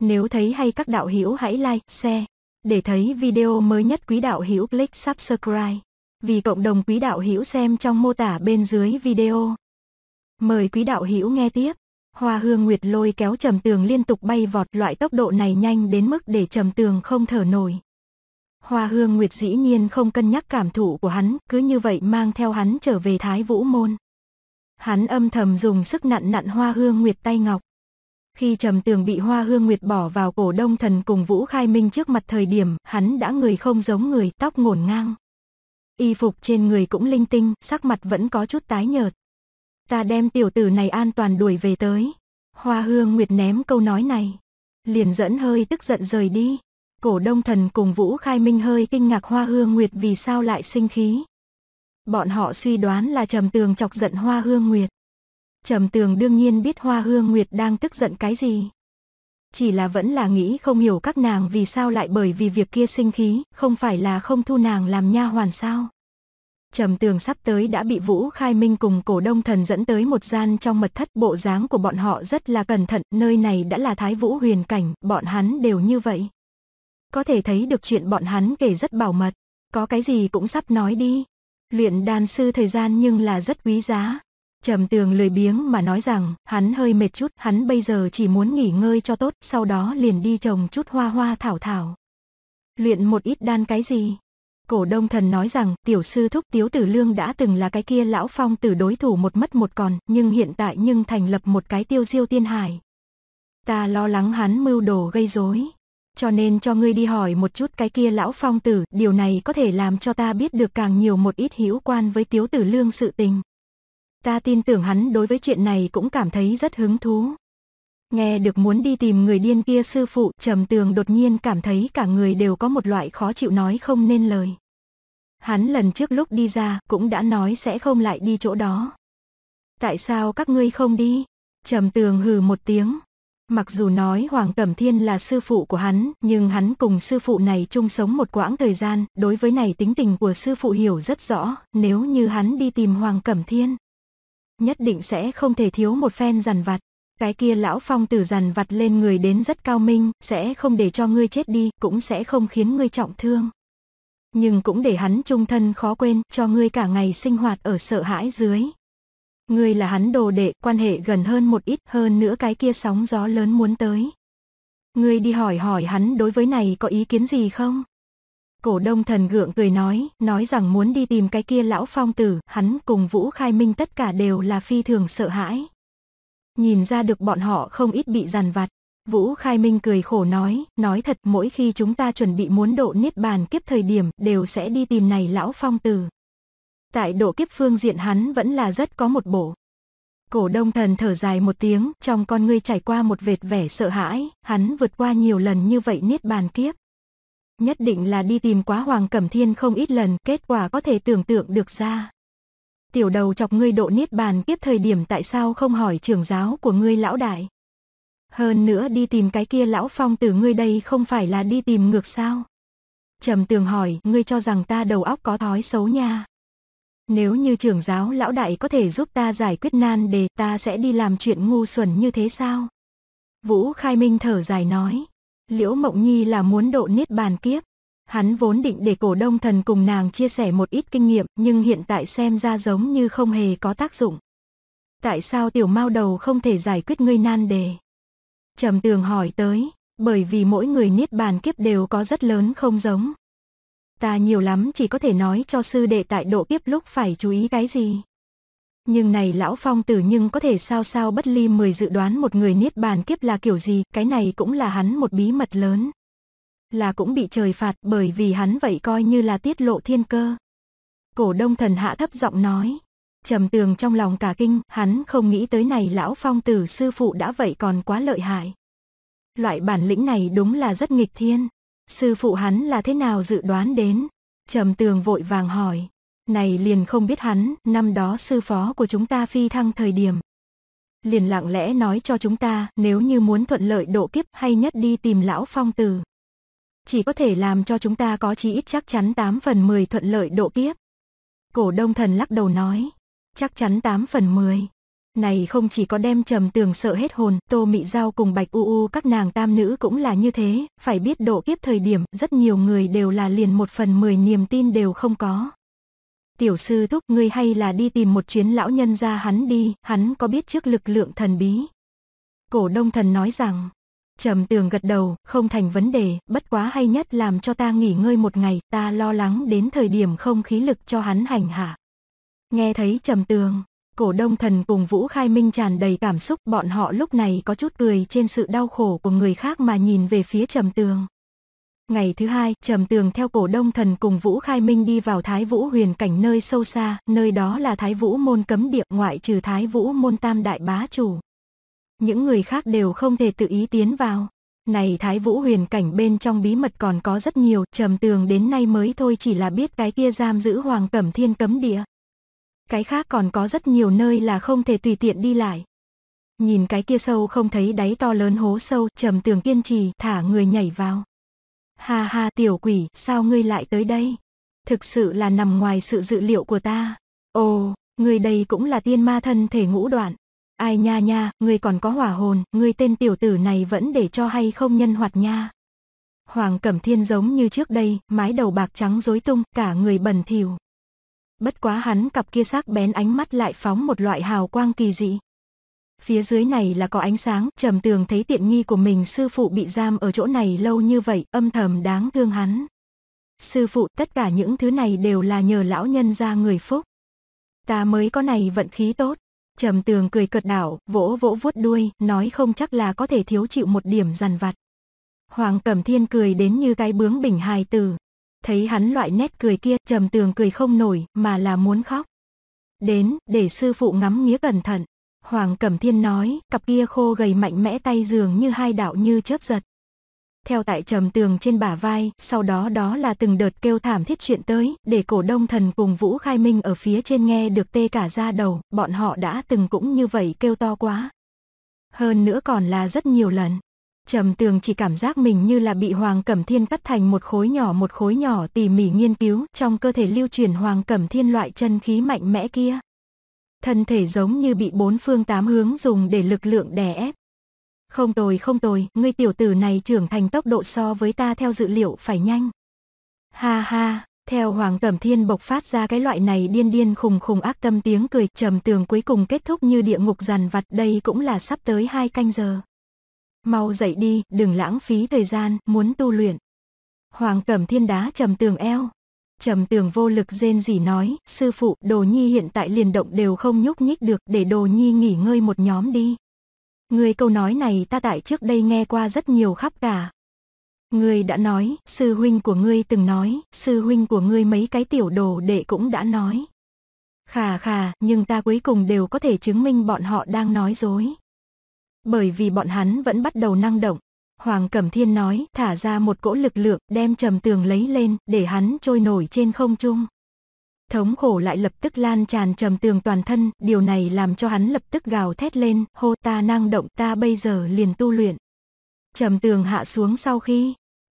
Nếu thấy hay các đạo hữu hãy like, share. Để thấy video mới nhất quý đạo hữu click subscribe. Vì cộng đồng quý đạo hữu xem trong mô tả bên dưới video. Mời quý đạo hữu nghe tiếp. Hoa hương nguyệt lôi kéo trầm tường liên tục bay vọt loại tốc độ này nhanh đến mức để trầm tường không thở nổi. Hoa hương nguyệt dĩ nhiên không cân nhắc cảm thụ của hắn, cứ như vậy mang theo hắn trở về thái vũ môn. Hắn âm thầm dùng sức nặn nặn hoa hương nguyệt tay ngọc. Khi trầm tường bị hoa hương nguyệt bỏ vào cổ đông thần cùng Vũ Khai Minh trước mặt thời điểm, hắn đã người không giống người, tóc ngổn ngang. Y phục trên người cũng linh tinh, sắc mặt vẫn có chút tái nhợt. Ta đem tiểu tử này an toàn đuổi về tới. Hoa hương nguyệt ném câu nói này. Liền dẫn hơi tức giận rời đi. Cổ đông thần cùng Vũ Khai Minh hơi kinh ngạc hoa hương nguyệt vì sao lại sinh khí. Bọn họ suy đoán là trầm tường chọc giận hoa hương nguyệt. Trầm tường đương nhiên biết Hoa Hương Nguyệt đang tức giận cái gì. Chỉ là vẫn là nghĩ không hiểu các nàng vì sao lại bởi vì việc kia sinh khí, không phải là không thu nàng làm nha hoàn sao. Trầm tường sắp tới đã bị Vũ Khai Minh cùng cổ đông thần dẫn tới một gian trong mật thất bộ dáng của bọn họ rất là cẩn thận, nơi này đã là Thái Vũ huyền cảnh, bọn hắn đều như vậy. Có thể thấy được chuyện bọn hắn kể rất bảo mật, có cái gì cũng sắp nói đi. Luyện đàn sư thời gian nhưng là rất quý giá, Trầm tường lười biếng mà nói rằng, hắn hơi mệt chút, hắn bây giờ chỉ muốn nghỉ ngơi cho tốt, sau đó liền đi trồng chút hoa hoa thảo thảo. Luyện một ít đan cái gì? Cổ đông thần nói rằng, tiểu sư thúc tiếu tử lương đã từng là cái kia lão phong tử đối thủ một mất một còn, nhưng hiện tại nhưng thành lập một cái tiêu diêu tiên hải. Ta lo lắng hắn mưu đồ gây rối, cho nên cho ngươi đi hỏi một chút cái kia lão phong tử, điều này có thể làm cho ta biết được càng nhiều một ít hữu quan với tiếu tử lương sự tình. Ta tin tưởng hắn đối với chuyện này cũng cảm thấy rất hứng thú. Nghe được muốn đi tìm người điên kia sư phụ, trầm tường đột nhiên cảm thấy cả người đều có một loại khó chịu nói không nên lời. Hắn lần trước lúc đi ra cũng đã nói sẽ không lại đi chỗ đó. Tại sao các ngươi không đi? Trầm tường hừ một tiếng. Mặc dù nói Hoàng Cẩm Thiên là sư phụ của hắn, nhưng hắn cùng sư phụ này chung sống một quãng thời gian, đối với này tính tình của sư phụ hiểu rất rõ, nếu như hắn đi tìm Hoàng Cẩm Thiên, nhất định sẽ không thể thiếu một phen dằn vặt. Cái kia lão phong tử dằn vặt lên người đến rất cao minh, sẽ không để cho ngươi chết đi, cũng sẽ không khiến ngươi trọng thương. Nhưng cũng để hắn trung thân khó quên, cho ngươi cả ngày sinh hoạt ở sợ hãi dưới. Ngươi là hắn đồ đệ, quan hệ gần hơn một ít hơn nữa cái kia sóng gió lớn muốn tới. Ngươi đi hỏi hỏi hắn đối với này có ý kiến gì không? Cổ đông thần gượng cười nói, nói rằng muốn đi tìm cái kia lão phong tử, hắn cùng Vũ Khai Minh tất cả đều là phi thường sợ hãi. Nhìn ra được bọn họ không ít bị giàn vặt. Vũ Khai Minh cười khổ nói, nói thật mỗi khi chúng ta chuẩn bị muốn độ niết bàn kiếp thời điểm đều sẽ đi tìm này lão phong tử. Tại độ kiếp phương diện hắn vẫn là rất có một bộ. Cổ đông thần thở dài một tiếng, trong con ngươi trải qua một vệt vẻ sợ hãi, hắn vượt qua nhiều lần như vậy niết bàn kiếp nhất định là đi tìm quá Hoàng Cẩm Thiên không ít lần, kết quả có thể tưởng tượng được ra. Tiểu đầu chọc ngươi độ niết bàn kiếp thời điểm tại sao không hỏi trưởng giáo của ngươi lão đại. Hơn nữa đi tìm cái kia lão phong tử ngươi đây không phải là đi tìm ngược sao. Trầm tường hỏi, ngươi cho rằng ta đầu óc có thói xấu nha. Nếu như trưởng giáo lão đại có thể giúp ta giải quyết nan đề ta sẽ đi làm chuyện ngu xuẩn như thế sao? Vũ Khai Minh thở dài nói. Liễu Mộng Nhi là muốn độ niết bàn kiếp. Hắn vốn định để cổ đông thần cùng nàng chia sẻ một ít kinh nghiệm nhưng hiện tại xem ra giống như không hề có tác dụng. Tại sao tiểu mao đầu không thể giải quyết ngươi nan đề? Trầm tường hỏi tới, bởi vì mỗi người niết bàn kiếp đều có rất lớn không giống. Ta nhiều lắm chỉ có thể nói cho sư đệ tại độ kiếp lúc phải chú ý cái gì nhưng này lão phong tử nhưng có thể sao sao bất ly mười dự đoán một người niết bàn kiếp là kiểu gì, cái này cũng là hắn một bí mật lớn. Là cũng bị trời phạt bởi vì hắn vậy coi như là tiết lộ thiên cơ. Cổ đông thần hạ thấp giọng nói. Trầm tường trong lòng cả kinh, hắn không nghĩ tới này lão phong tử sư phụ đã vậy còn quá lợi hại. Loại bản lĩnh này đúng là rất nghịch thiên. Sư phụ hắn là thế nào dự đoán đến? Trầm tường vội vàng hỏi này liền không biết hắn, năm đó sư phó của chúng ta phi thăng thời điểm. Liền lặng lẽ nói cho chúng ta, nếu như muốn thuận lợi độ kiếp hay nhất đi tìm lão phong tử. Chỉ có thể làm cho chúng ta có chí ít chắc chắn 8 phần 10 thuận lợi độ kiếp. Cổ đông thần lắc đầu nói, chắc chắn 8 phần 10. Này không chỉ có đem trầm tường sợ hết hồn, tô mị giao cùng bạch u u các nàng tam nữ cũng là như thế, phải biết độ kiếp thời điểm, rất nhiều người đều là liền một phần mười niềm tin đều không có tiểu sư thúc ngươi hay là đi tìm một chuyến lão nhân ra hắn đi, hắn có biết trước lực lượng thần bí. Cổ đông thần nói rằng, trầm tường gật đầu, không thành vấn đề, bất quá hay nhất làm cho ta nghỉ ngơi một ngày, ta lo lắng đến thời điểm không khí lực cho hắn hành hạ. Nghe thấy trầm tường, cổ đông thần cùng Vũ Khai Minh tràn đầy cảm xúc bọn họ lúc này có chút cười trên sự đau khổ của người khác mà nhìn về phía trầm tường. Ngày thứ hai, Trầm Tường theo cổ đông thần cùng Vũ Khai Minh đi vào Thái Vũ huyền cảnh nơi sâu xa, nơi đó là Thái Vũ môn cấm địa ngoại trừ Thái Vũ môn tam đại bá chủ. Những người khác đều không thể tự ý tiến vào. Này Thái Vũ huyền cảnh bên trong bí mật còn có rất nhiều, Trầm Tường đến nay mới thôi chỉ là biết cái kia giam giữ Hoàng Cẩm Thiên cấm địa. Cái khác còn có rất nhiều nơi là không thể tùy tiện đi lại. Nhìn cái kia sâu không thấy đáy to lớn hố sâu, Trầm Tường kiên trì, thả người nhảy vào. Ha ha tiểu quỷ, sao ngươi lại tới đây? Thực sự là nằm ngoài sự dự liệu của ta. Ồ, ngươi đây cũng là tiên ma thân thể ngũ đoạn. Ai nha nha, ngươi còn có hỏa hồn, ngươi tên tiểu tử này vẫn để cho hay không nhân hoạt nha. Hoàng Cẩm Thiên giống như trước đây, mái đầu bạc trắng rối tung, cả người bẩn thỉu. Bất quá hắn cặp kia sắc bén ánh mắt lại phóng một loại hào quang kỳ dị. Phía dưới này là có ánh sáng, trầm tường thấy tiện nghi của mình sư phụ bị giam ở chỗ này lâu như vậy, âm thầm đáng thương hắn. Sư phụ, tất cả những thứ này đều là nhờ lão nhân ra người phúc. Ta mới có này vận khí tốt. Trầm tường cười cợt đảo, vỗ vỗ vuốt đuôi, nói không chắc là có thể thiếu chịu một điểm dằn vặt. Hoàng Cẩm Thiên cười đến như cái bướng bình hài tử. Thấy hắn loại nét cười kia, trầm tường cười không nổi, mà là muốn khóc. Đến, để sư phụ ngắm nghía cẩn thận. Hoàng Cẩm Thiên nói, cặp kia khô gầy mạnh mẽ tay dường như hai đạo như chớp giật. Theo tại trầm tường trên bả vai, sau đó đó là từng đợt kêu thảm thiết chuyện tới, để cổ đông thần cùng Vũ Khai Minh ở phía trên nghe được tê cả da đầu, bọn họ đã từng cũng như vậy kêu to quá. Hơn nữa còn là rất nhiều lần. Trầm tường chỉ cảm giác mình như là bị Hoàng Cẩm Thiên cắt thành một khối nhỏ một khối nhỏ tỉ mỉ nghiên cứu trong cơ thể lưu truyền Hoàng Cẩm Thiên loại chân khí mạnh mẽ kia thân thể giống như bị bốn phương tám hướng dùng để lực lượng đè ép. Không tồi không tồi, ngươi tiểu tử này trưởng thành tốc độ so với ta theo dự liệu phải nhanh. Ha ha, theo Hoàng Cẩm Thiên bộc phát ra cái loại này điên điên khùng khùng ác tâm tiếng cười trầm tường cuối cùng kết thúc như địa ngục giàn vặt đây cũng là sắp tới hai canh giờ. Mau dậy đi, đừng lãng phí thời gian, muốn tu luyện. Hoàng Cẩm Thiên đá trầm tường eo, Trầm tường vô lực rên gì nói, sư phụ, đồ nhi hiện tại liền động đều không nhúc nhích được, để đồ nhi nghỉ ngơi một nhóm đi. Người câu nói này ta tại trước đây nghe qua rất nhiều khắp cả. Người đã nói, sư huynh của ngươi từng nói, sư huynh của ngươi mấy cái tiểu đồ đệ cũng đã nói. Khà khà, nhưng ta cuối cùng đều có thể chứng minh bọn họ đang nói dối. Bởi vì bọn hắn vẫn bắt đầu năng động, Hoàng Cẩm Thiên nói, thả ra một cỗ lực lượng, đem trầm tường lấy lên, để hắn trôi nổi trên không trung. Thống khổ lại lập tức lan tràn trầm tường toàn thân, điều này làm cho hắn lập tức gào thét lên, hô ta năng động ta bây giờ liền tu luyện. Trầm tường hạ xuống sau khi,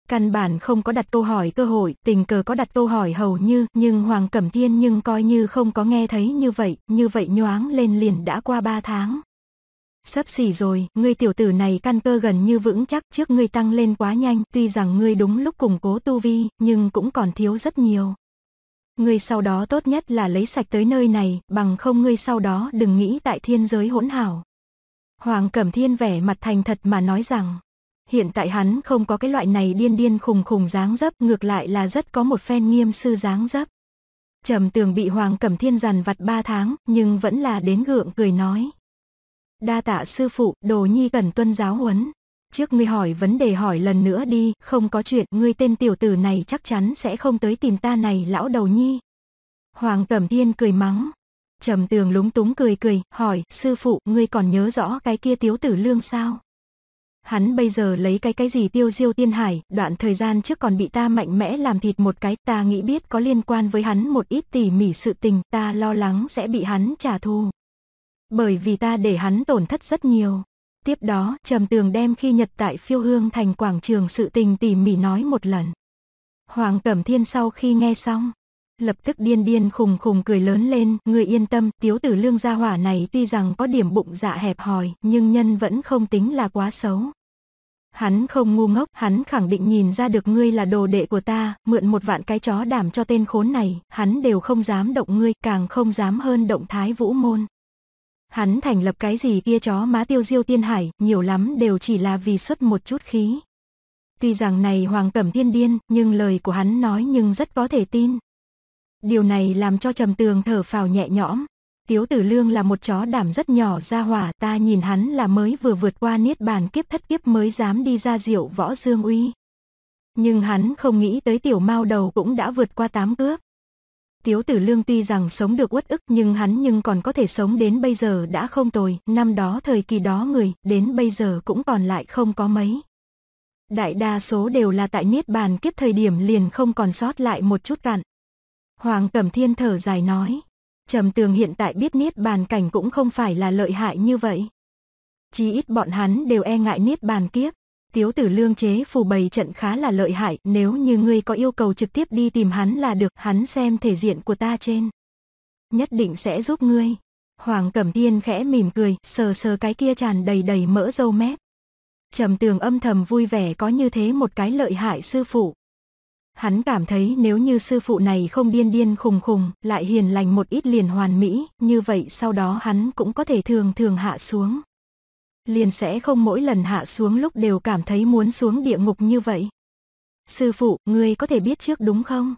căn bản không có đặt câu hỏi cơ hội, tình cờ có đặt câu hỏi hầu như, nhưng Hoàng Cẩm Thiên nhưng coi như không có nghe thấy như vậy, như vậy nhoáng lên liền đã qua ba tháng. Sắp xỉ rồi, ngươi tiểu tử này căn cơ gần như vững chắc trước ngươi tăng lên quá nhanh, tuy rằng ngươi đúng lúc củng cố tu vi, nhưng cũng còn thiếu rất nhiều. Ngươi sau đó tốt nhất là lấy sạch tới nơi này, bằng không ngươi sau đó đừng nghĩ tại thiên giới hỗn hảo. Hoàng Cẩm Thiên vẻ mặt thành thật mà nói rằng, hiện tại hắn không có cái loại này điên điên khùng khùng dáng dấp, ngược lại là rất có một phen nghiêm sư dáng dấp. Trầm tường bị Hoàng Cẩm Thiên giàn vặt ba tháng, nhưng vẫn là đến gượng cười nói. Đa tạ sư phụ, đồ nhi cần tuân giáo huấn. Trước ngươi hỏi vấn đề hỏi lần nữa đi, không có chuyện, ngươi tên tiểu tử này chắc chắn sẽ không tới tìm ta này lão đầu nhi. Hoàng Cẩm Thiên cười mắng. Trầm tường lúng túng cười cười, hỏi, sư phụ, ngươi còn nhớ rõ cái kia tiếu tử lương sao? Hắn bây giờ lấy cái cái gì tiêu diêu tiên hải, đoạn thời gian trước còn bị ta mạnh mẽ làm thịt một cái, ta nghĩ biết có liên quan với hắn một ít tỉ mỉ sự tình, ta lo lắng sẽ bị hắn trả thù bởi vì ta để hắn tổn thất rất nhiều. Tiếp đó, Trầm Tường đem khi Nhật tại phiêu hương thành quảng trường sự tình tỉ mỉ nói một lần. Hoàng Cẩm Thiên sau khi nghe xong, lập tức điên điên khùng khùng cười lớn lên, người yên tâm, tiếu tử lương gia hỏa này tuy rằng có điểm bụng dạ hẹp hòi, nhưng nhân vẫn không tính là quá xấu. Hắn không ngu ngốc, hắn khẳng định nhìn ra được ngươi là đồ đệ của ta, mượn một vạn cái chó đảm cho tên khốn này, hắn đều không dám động ngươi, càng không dám hơn động thái vũ môn. Hắn thành lập cái gì kia chó má tiêu diêu tiên hải, nhiều lắm đều chỉ là vì xuất một chút khí. Tuy rằng này Hoàng Cẩm Thiên điên, nhưng lời của hắn nói nhưng rất có thể tin. Điều này làm cho Trầm Tường thở phào nhẹ nhõm. Tiếu Tử Lương là một chó đảm rất nhỏ ra hỏa, ta nhìn hắn là mới vừa vượt qua niết bàn kiếp thất kiếp mới dám đi ra diệu võ dương uy. Nhưng hắn không nghĩ tới tiểu mao đầu cũng đã vượt qua tám cướp. Tiếu Tử Lương tuy rằng sống được uất ức nhưng hắn nhưng còn có thể sống đến bây giờ đã không tồi, năm đó thời kỳ đó người, đến bây giờ cũng còn lại không có mấy. Đại đa số đều là tại Niết Bàn kiếp thời điểm liền không còn sót lại một chút cạn. Hoàng Cẩm Thiên thở dài nói, Trầm Tường hiện tại biết Niết Bàn cảnh cũng không phải là lợi hại như vậy. Chí ít bọn hắn đều e ngại Niết Bàn kiếp. Tiếu tử lương chế phù bày trận khá là lợi hại, nếu như ngươi có yêu cầu trực tiếp đi tìm hắn là được, hắn xem thể diện của ta trên. Nhất định sẽ giúp ngươi. Hoàng Cẩm Tiên khẽ mỉm cười, sờ sờ cái kia tràn đầy đầy mỡ dâu mép. Trầm tường âm thầm vui vẻ có như thế một cái lợi hại sư phụ. Hắn cảm thấy nếu như sư phụ này không điên điên khùng khùng, lại hiền lành một ít liền hoàn mỹ, như vậy sau đó hắn cũng có thể thường thường hạ xuống liền sẽ không mỗi lần hạ xuống lúc đều cảm thấy muốn xuống địa ngục như vậy. Sư phụ, ngươi có thể biết trước đúng không?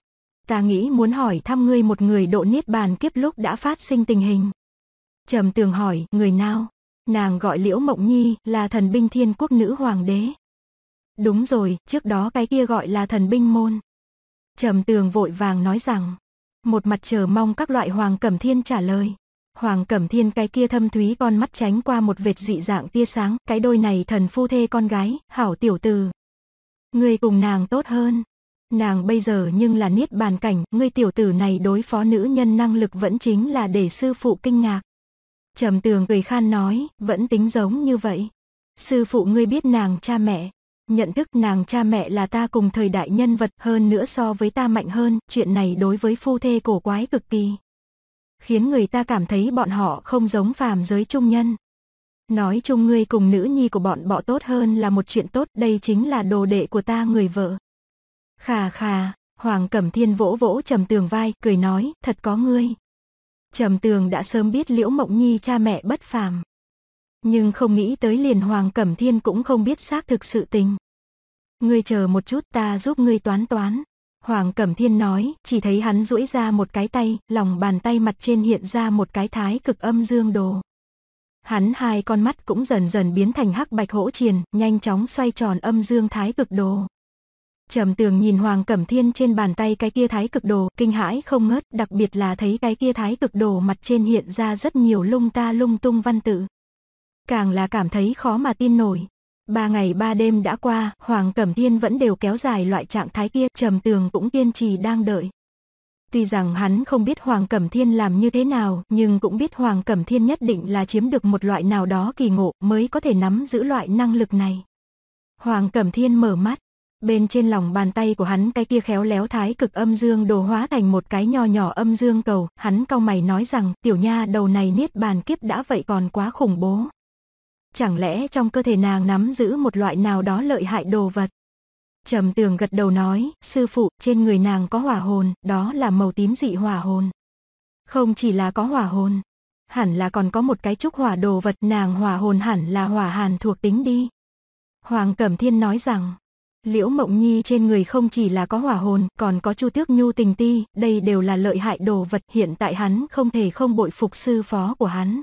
Ta nghĩ muốn hỏi thăm ngươi một người độ niết bàn kiếp lúc đã phát sinh tình hình. Trầm tường hỏi, người nào? Nàng gọi Liễu Mộng Nhi là thần binh thiên quốc nữ hoàng đế. Đúng rồi, trước đó cái kia gọi là thần binh môn. Trầm tường vội vàng nói rằng, một mặt chờ mong các loại hoàng cẩm thiên trả lời. Hoàng Cẩm Thiên cái kia thâm thúy con mắt tránh qua một vệt dị dạng tia sáng, cái đôi này thần phu thê con gái, hảo tiểu tử. Người cùng nàng tốt hơn. Nàng bây giờ nhưng là niết bàn cảnh, ngươi tiểu tử này đối phó nữ nhân năng lực vẫn chính là để sư phụ kinh ngạc. Trầm tường cười khan nói, vẫn tính giống như vậy. Sư phụ ngươi biết nàng cha mẹ, nhận thức nàng cha mẹ là ta cùng thời đại nhân vật hơn nữa so với ta mạnh hơn, chuyện này đối với phu thê cổ quái cực kỳ khiến người ta cảm thấy bọn họ không giống phàm giới trung nhân. Nói chung ngươi cùng nữ nhi của bọn bọ tốt hơn là một chuyện tốt, đây chính là đồ đệ của ta người vợ. Khà khà, Hoàng Cẩm Thiên vỗ vỗ Trầm Tường vai, cười nói, thật có ngươi. Trầm Tường đã sớm biết Liễu Mộng Nhi cha mẹ bất phàm. Nhưng không nghĩ tới liền Hoàng Cẩm Thiên cũng không biết xác thực sự tình. Ngươi chờ một chút ta giúp ngươi toán toán. Hoàng Cẩm Thiên nói, chỉ thấy hắn duỗi ra một cái tay, lòng bàn tay mặt trên hiện ra một cái thái cực âm dương đồ. Hắn hai con mắt cũng dần dần biến thành hắc bạch hỗ triền, nhanh chóng xoay tròn âm dương thái cực đồ. Trầm tường nhìn Hoàng Cẩm Thiên trên bàn tay cái kia thái cực đồ, kinh hãi không ngớt, đặc biệt là thấy cái kia thái cực đồ mặt trên hiện ra rất nhiều lung ta lung tung văn tự. Càng là cảm thấy khó mà tin nổi, Ba ngày ba đêm đã qua, Hoàng Cẩm Thiên vẫn đều kéo dài loại trạng thái kia, trầm tường cũng kiên trì đang đợi. Tuy rằng hắn không biết Hoàng Cẩm Thiên làm như thế nào, nhưng cũng biết Hoàng Cẩm Thiên nhất định là chiếm được một loại nào đó kỳ ngộ mới có thể nắm giữ loại năng lực này. Hoàng Cẩm Thiên mở mắt, bên trên lòng bàn tay của hắn cái kia khéo léo thái cực âm dương đồ hóa thành một cái nho nhỏ âm dương cầu, hắn cau mày nói rằng tiểu nha đầu này niết bàn kiếp đã vậy còn quá khủng bố. Chẳng lẽ trong cơ thể nàng nắm giữ một loại nào đó lợi hại đồ vật? Trầm tường gật đầu nói, sư phụ, trên người nàng có hỏa hồn, đó là màu tím dị hỏa hồn. Không chỉ là có hỏa hồn, hẳn là còn có một cái trúc hỏa đồ vật nàng hỏa hồn hẳn là hỏa hàn thuộc tính đi. Hoàng Cẩm Thiên nói rằng, Liễu Mộng Nhi trên người không chỉ là có hỏa hồn, còn có Chu Tước Nhu tình ti, đây đều là lợi hại đồ vật, hiện tại hắn không thể không bội phục sư phó của hắn.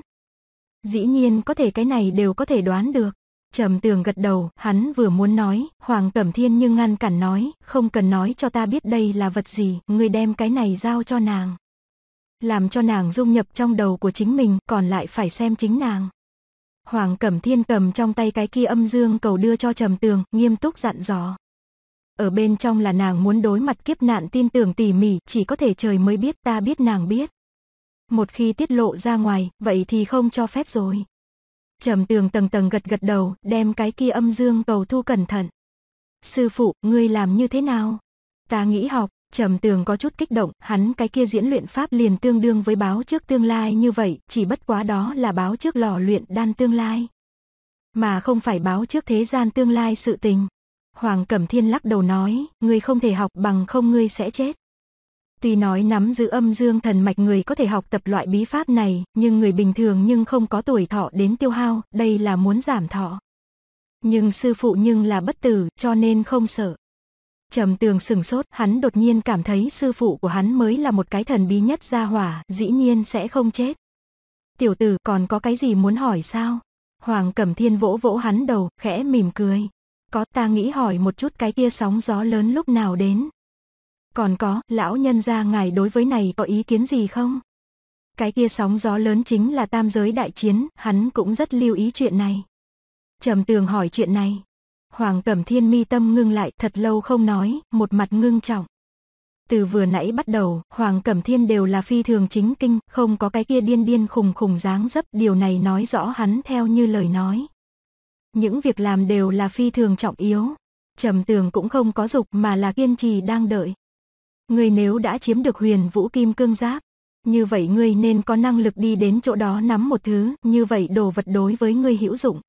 Dĩ nhiên có thể cái này đều có thể đoán được. Trầm tường gật đầu, hắn vừa muốn nói, Hoàng Cẩm Thiên nhưng ngăn cản nói, không cần nói cho ta biết đây là vật gì, người đem cái này giao cho nàng. Làm cho nàng dung nhập trong đầu của chính mình, còn lại phải xem chính nàng. Hoàng Cẩm Thiên cầm trong tay cái kia âm dương cầu đưa cho Trầm Tường, nghiêm túc dặn dò. Ở bên trong là nàng muốn đối mặt kiếp nạn tin tưởng tỉ mỉ, chỉ có thể trời mới biết ta biết nàng biết một khi tiết lộ ra ngoài, vậy thì không cho phép rồi. Trầm tường tầng tầng gật gật đầu, đem cái kia âm dương cầu thu cẩn thận. Sư phụ, ngươi làm như thế nào? Ta nghĩ học, trầm tường có chút kích động, hắn cái kia diễn luyện pháp liền tương đương với báo trước tương lai như vậy, chỉ bất quá đó là báo trước lò luyện đan tương lai. Mà không phải báo trước thế gian tương lai sự tình. Hoàng Cẩm Thiên lắc đầu nói, ngươi không thể học bằng không ngươi sẽ chết. Tuy nói nắm giữ âm dương thần mạch người có thể học tập loại bí pháp này, nhưng người bình thường nhưng không có tuổi thọ đến tiêu hao, đây là muốn giảm thọ. Nhưng sư phụ nhưng là bất tử, cho nên không sợ. Trầm tường sừng sốt, hắn đột nhiên cảm thấy sư phụ của hắn mới là một cái thần bí nhất gia hỏa, dĩ nhiên sẽ không chết. Tiểu tử còn có cái gì muốn hỏi sao? Hoàng Cẩm Thiên vỗ vỗ hắn đầu, khẽ mỉm cười. Có ta nghĩ hỏi một chút cái kia sóng gió lớn lúc nào đến, còn có, lão nhân gia ngài đối với này có ý kiến gì không? Cái kia sóng gió lớn chính là tam giới đại chiến, hắn cũng rất lưu ý chuyện này. Trầm tường hỏi chuyện này. Hoàng Cẩm Thiên mi tâm ngưng lại thật lâu không nói, một mặt ngưng trọng. Từ vừa nãy bắt đầu, Hoàng Cẩm Thiên đều là phi thường chính kinh, không có cái kia điên điên khùng khùng dáng dấp, điều này nói rõ hắn theo như lời nói. Những việc làm đều là phi thường trọng yếu. Trầm tường cũng không có dục mà là kiên trì đang đợi. Ngươi nếu đã chiếm được huyền vũ kim cương giáp, như vậy ngươi nên có năng lực đi đến chỗ đó nắm một thứ, như vậy đồ vật đối với ngươi hữu dụng.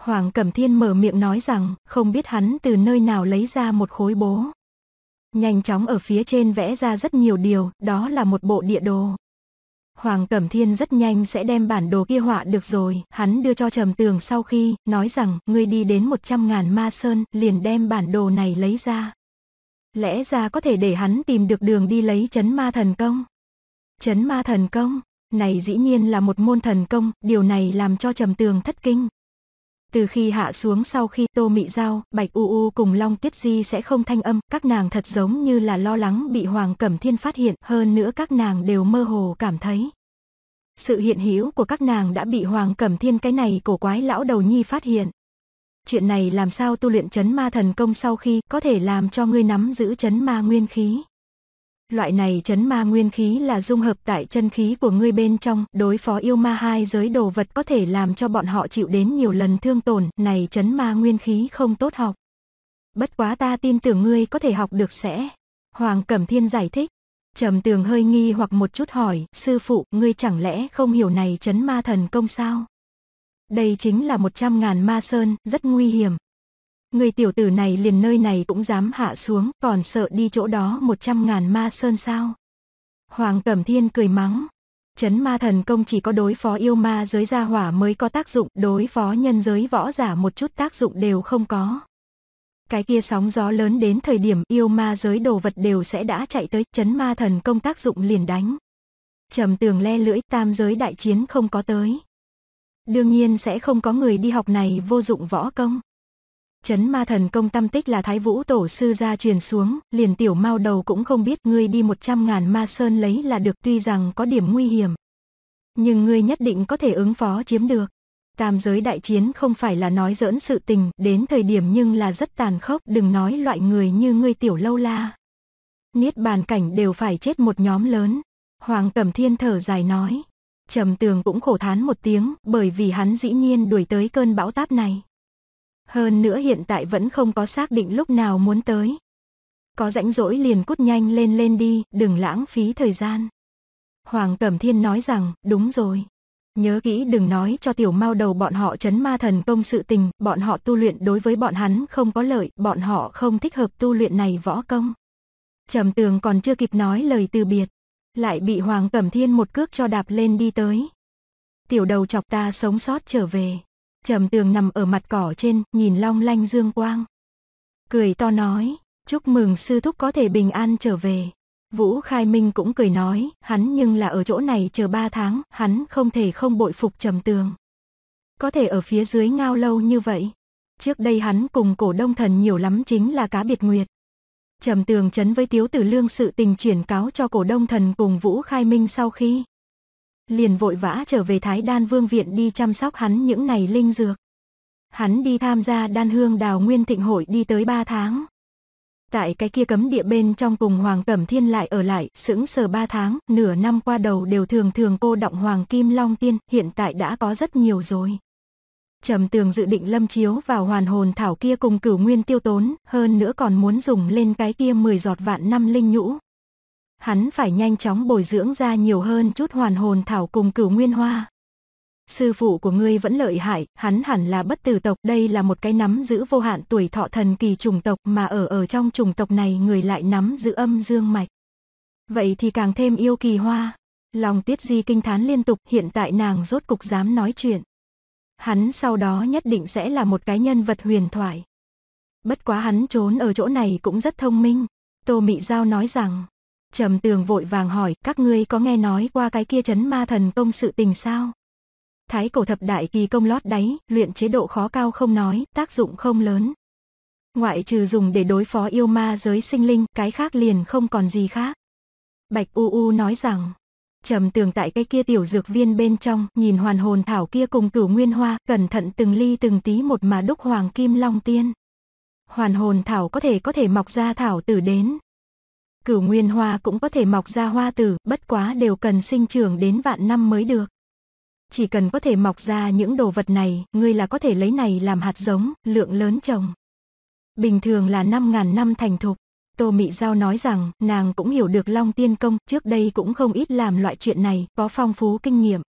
Hoàng Cẩm Thiên mở miệng nói rằng, không biết hắn từ nơi nào lấy ra một khối bố. Nhanh chóng ở phía trên vẽ ra rất nhiều điều, đó là một bộ địa đồ. Hoàng Cẩm Thiên rất nhanh sẽ đem bản đồ kia họa được rồi, hắn đưa cho Trầm Tường sau khi, nói rằng, ngươi đi đến 100.000 ma sơn, liền đem bản đồ này lấy ra lẽ ra có thể để hắn tìm được đường đi lấy chấn ma thần công. Chấn ma thần công, này dĩ nhiên là một môn thần công, điều này làm cho trầm tường thất kinh. Từ khi hạ xuống sau khi tô mị giao, bạch u u cùng long tiết di sẽ không thanh âm, các nàng thật giống như là lo lắng bị Hoàng Cẩm Thiên phát hiện, hơn nữa các nàng đều mơ hồ cảm thấy. Sự hiện hữu của các nàng đã bị Hoàng Cẩm Thiên cái này cổ quái lão đầu nhi phát hiện chuyện này làm sao tu luyện chấn ma thần công sau khi có thể làm cho ngươi nắm giữ chấn ma nguyên khí. Loại này chấn ma nguyên khí là dung hợp tại chân khí của ngươi bên trong, đối phó yêu ma hai giới đồ vật có thể làm cho bọn họ chịu đến nhiều lần thương tổn, này chấn ma nguyên khí không tốt học. Bất quá ta tin tưởng ngươi có thể học được sẽ. Hoàng Cẩm Thiên giải thích. Trầm tường hơi nghi hoặc một chút hỏi, sư phụ, ngươi chẳng lẽ không hiểu này chấn ma thần công sao? Đây chính là 100.000 ma sơn, rất nguy hiểm. Người tiểu tử này liền nơi này cũng dám hạ xuống, còn sợ đi chỗ đó 100.000 ma sơn sao? Hoàng Cẩm Thiên cười mắng. Chấn ma thần công chỉ có đối phó yêu ma giới gia hỏa mới có tác dụng, đối phó nhân giới võ giả một chút tác dụng đều không có. Cái kia sóng gió lớn đến thời điểm yêu ma giới đồ vật đều sẽ đã chạy tới, chấn ma thần công tác dụng liền đánh. Trầm tường le lưỡi tam giới đại chiến không có tới đương nhiên sẽ không có người đi học này vô dụng võ công. Chấn ma thần công tâm tích là thái vũ tổ sư gia truyền xuống, liền tiểu mau đầu cũng không biết ngươi đi một trăm ngàn ma sơn lấy là được tuy rằng có điểm nguy hiểm. Nhưng ngươi nhất định có thể ứng phó chiếm được. Tam giới đại chiến không phải là nói giỡn sự tình, đến thời điểm nhưng là rất tàn khốc, đừng nói loại người như ngươi tiểu lâu la. Niết bàn cảnh đều phải chết một nhóm lớn. Hoàng Cẩm Thiên thở dài nói. Trầm tường cũng khổ thán một tiếng bởi vì hắn dĩ nhiên đuổi tới cơn bão táp này. Hơn nữa hiện tại vẫn không có xác định lúc nào muốn tới. Có rãnh rỗi liền cút nhanh lên lên đi, đừng lãng phí thời gian. Hoàng Cẩm Thiên nói rằng, đúng rồi. Nhớ kỹ đừng nói cho tiểu mau đầu bọn họ chấn ma thần công sự tình, bọn họ tu luyện đối với bọn hắn không có lợi, bọn họ không thích hợp tu luyện này võ công. Trầm tường còn chưa kịp nói lời từ biệt lại bị Hoàng Cẩm Thiên một cước cho đạp lên đi tới. Tiểu đầu chọc ta sống sót trở về. Trầm tường nằm ở mặt cỏ trên, nhìn long lanh dương quang. Cười to nói, chúc mừng sư thúc có thể bình an trở về. Vũ Khai Minh cũng cười nói, hắn nhưng là ở chỗ này chờ ba tháng, hắn không thể không bội phục trầm tường. Có thể ở phía dưới ngao lâu như vậy. Trước đây hắn cùng cổ đông thần nhiều lắm chính là cá biệt nguyệt. Trầm Tường chấn với Tiếu Tử Lương sự tình chuyển cáo cho cổ đông thần cùng Vũ Khai Minh sau khi. Liền vội vã trở về Thái Đan Vương Viện đi chăm sóc hắn những ngày linh dược. Hắn đi tham gia đan hương đào nguyên thịnh hội đi tới 3 tháng. Tại cái kia cấm địa bên trong cùng Hoàng Cẩm Thiên lại ở lại, sững sờ 3 tháng, nửa năm qua đầu đều thường thường cô động Hoàng Kim Long Tiên, hiện tại đã có rất nhiều rồi. Trầm tường dự định lâm chiếu vào hoàn hồn thảo kia cùng cửu nguyên tiêu tốn, hơn nữa còn muốn dùng lên cái kia 10 giọt vạn năm linh nhũ. Hắn phải nhanh chóng bồi dưỡng ra nhiều hơn chút hoàn hồn thảo cùng cửu nguyên hoa. Sư phụ của ngươi vẫn lợi hại, hắn hẳn là bất tử tộc, đây là một cái nắm giữ vô hạn tuổi thọ thần kỳ trùng tộc mà ở ở trong trùng tộc này người lại nắm giữ âm dương mạch. Vậy thì càng thêm yêu kỳ hoa. Lòng tiết di kinh thán liên tục, hiện tại nàng rốt cục dám nói chuyện. Hắn sau đó nhất định sẽ là một cái nhân vật huyền thoại. Bất quá hắn trốn ở chỗ này cũng rất thông minh. Tô Mị Giao nói rằng, Trầm Tường vội vàng hỏi các ngươi có nghe nói qua cái kia chấn ma thần công sự tình sao? Thái cổ thập đại kỳ công lót đáy, luyện chế độ khó cao không nói, tác dụng không lớn. Ngoại trừ dùng để đối phó yêu ma giới sinh linh, cái khác liền không còn gì khác. Bạch U U nói rằng, trầm tường tại cái kia tiểu dược viên bên trong, nhìn hoàn hồn thảo kia cùng cửu nguyên hoa, cẩn thận từng ly từng tí một mà đúc hoàng kim long tiên. Hoàn hồn thảo có thể có thể mọc ra thảo tử đến. Cửu nguyên hoa cũng có thể mọc ra hoa tử, bất quá đều cần sinh trưởng đến vạn năm mới được. Chỉ cần có thể mọc ra những đồ vật này, ngươi là có thể lấy này làm hạt giống, lượng lớn trồng. Bình thường là 5.000 năm thành thục. Tô Mị Giao nói rằng nàng cũng hiểu được Long Tiên Công trước đây cũng không ít làm loại chuyện này, có phong phú kinh nghiệm.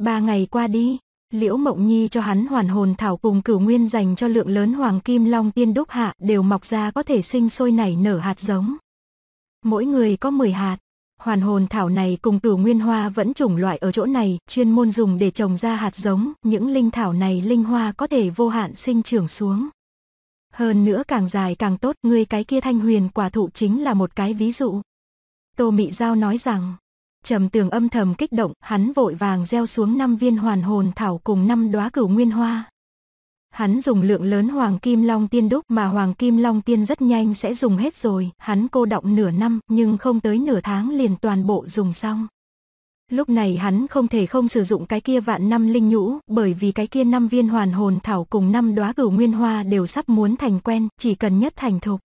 Ba ngày qua đi, Liễu Mộng Nhi cho hắn hoàn hồn thảo cùng cửu nguyên dành cho lượng lớn hoàng kim long tiên đúc hạ đều mọc ra có thể sinh sôi nảy nở hạt giống. Mỗi người có 10 hạt. Hoàn hồn thảo này cùng cửu nguyên hoa vẫn chủng loại ở chỗ này, chuyên môn dùng để trồng ra hạt giống, những linh thảo này linh hoa có thể vô hạn sinh trưởng xuống. Hơn nữa càng dài càng tốt, ngươi cái kia thanh huyền quả thụ chính là một cái ví dụ. Tô Mị Giao nói rằng, trầm tường âm thầm kích động, hắn vội vàng gieo xuống năm viên hoàn hồn thảo cùng năm đóa cửu nguyên hoa. Hắn dùng lượng lớn hoàng kim long tiên đúc mà hoàng kim long tiên rất nhanh sẽ dùng hết rồi, hắn cô động nửa năm nhưng không tới nửa tháng liền toàn bộ dùng xong. Lúc này hắn không thể không sử dụng cái kia vạn năm linh nhũ, bởi vì cái kia năm viên hoàn hồn thảo cùng năm đóa cửu nguyên hoa đều sắp muốn thành quen, chỉ cần nhất thành thục.